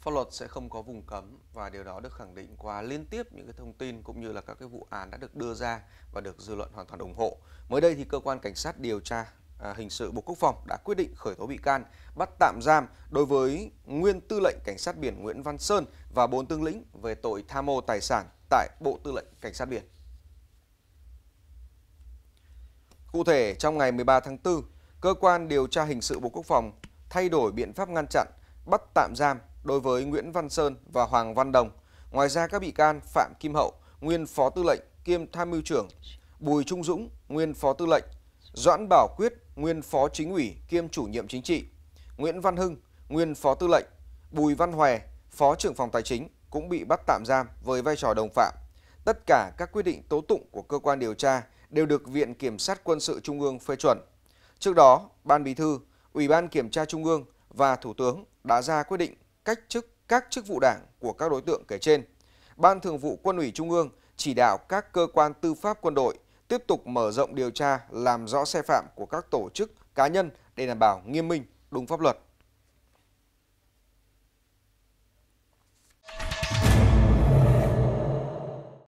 pháp luật sẽ không có vùng cấm và điều đó được khẳng định qua liên tiếp những cái thông tin cũng như là các cái vụ án đã được đưa ra và được dư luận hoàn toàn ủng hộ. Mới đây thì cơ quan cảnh sát điều tra à, hình sự Bộ Quốc phòng đã quyết định khởi tố bị can, bắt tạm giam đối với nguyên tư lệnh cảnh sát biển Nguyễn Văn Sơn và bốn tướng lĩnh về tội tham mô tài sản tại Bộ Tư lệnh Cảnh sát biển. Cụ thể, trong ngày 13 tháng 4, cơ quan điều tra hình sự Bộ Quốc phòng thay đổi biện pháp ngăn chặn, bắt tạm giam đối với Nguyễn Văn Sơn và Hoàng Văn Đồng. Ngoài ra các bị can Phạm Kim Hậu, nguyên Phó Tư lệnh kiêm Tham mưu trưởng, Bùi Trung Dũng, nguyên Phó Tư lệnh, Doãn Bảo Quyết, nguyên Phó Chính ủy kiêm Chủ nhiệm Chính trị, Nguyễn Văn Hưng, nguyên Phó Tư lệnh, Bùi Văn Hòe, Phó trưởng phòng Tài chính cũng bị bắt tạm giam với vai trò đồng phạm. Tất cả các quyết định tố tụng của cơ quan điều tra đều được Viện Kiểm sát Quân sự Trung ương phê chuẩn. Trước đó, Ban Bí thư, Ủy ban Kiểm tra Trung ương và Thủ tướng đã ra quyết định cách chức các chức vụ đảng của các đối tượng kể trên. Ban Thường vụ Quân ủy Trung ương chỉ đạo các cơ quan tư pháp quân đội tiếp tục mở rộng điều tra làm rõ sai phạm của các tổ chức cá nhân để đảm bảo nghiêm minh, đúng pháp luật.